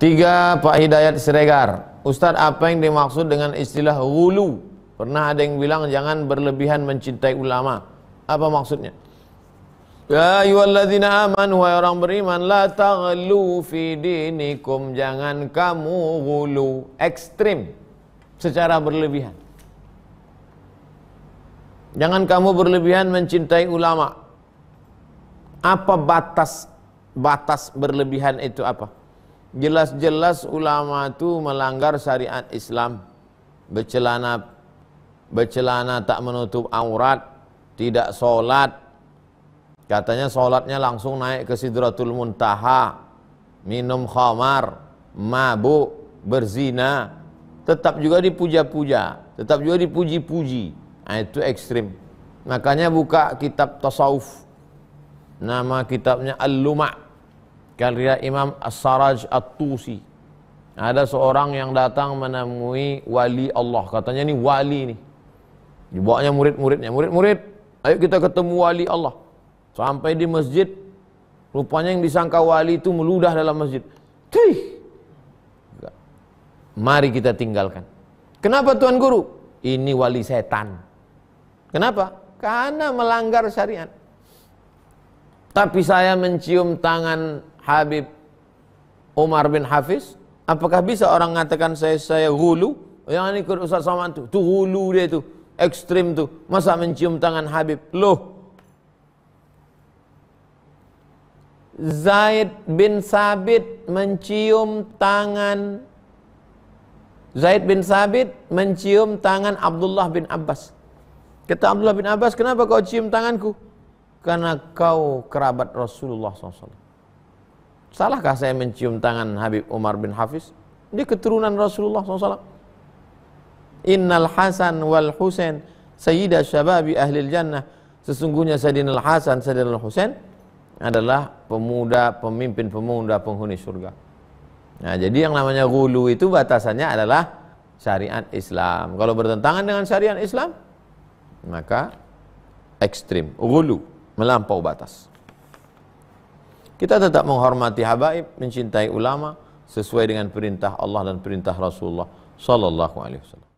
Tiga, Pak Hidayat Siregar. Ustadz, apa yang dimaksud dengan istilah wulu? Pernah ada yang bilang jangan berlebihan mencintai ulama. Apa maksudnya? Ya ayyuhalladzina aman wa orang beriman la taglu fi dinikum jangan kamu gulu ekstrim secara berlebihan. Jangan kamu berlebihan mencintai ulama. Apa batas batas berlebihan itu apa? jelas-jelas ulama itu melanggar syariat Islam bercelana bercelana tak menutup aurat tidak sholat katanya sholatnya langsung naik ke sidratul muntaha minum khamar mabuk berzina tetap juga dipuja-puja tetap juga dipuji-puji nah, itu ekstrim makanya buka kitab tasawuf nama kitabnya al-luma' Kalian Imam As-Saraj At-Tusi. Ada seorang yang datang menemui wali Allah. Katanya ini wali ini Dibawanya murid-muridnya. Murid-murid, ayo kita ketemu wali Allah. Sampai di masjid, rupanya yang disangka wali itu meludah dalam masjid. Tih! Mari kita tinggalkan. Kenapa Tuan Guru? Ini wali setan. Kenapa? Karena melanggar syariat. Tapi saya mencium tangan Habib Umar bin Hafiz? Apakah bisa orang mengatakan saya saya hulu? Yang ini ikut Ustaz Salman itu itu hulu dia itu ekstrim tuh. Masa mencium tangan Habib? Loh. Zaid bin Sabit mencium tangan Zaid bin Sabit mencium tangan Abdullah bin Abbas. Kata Abdullah bin Abbas, kenapa kau cium tanganku? Karena kau kerabat Rasulullah SAW. Salahkah saya mencium tangan Habib Umar bin Hafiz? Dia keturunan Rasulullah SAW. Innal Hasan wal Husain Sayyidah Syababi ahli Jannah Sesungguhnya Sayyidina Al-Hasan, Sayyidina Al-Husain adalah pemuda, pemimpin pemuda, penghuni surga. Nah, jadi yang namanya gulu itu batasannya adalah syariat Islam. Kalau bertentangan dengan syariat Islam, maka ekstrim, gulu, melampau batas. Kita tetap menghormati habaib, mencintai ulama sesuai dengan perintah Allah dan perintah Rasulullah sallallahu alaihi wasallam.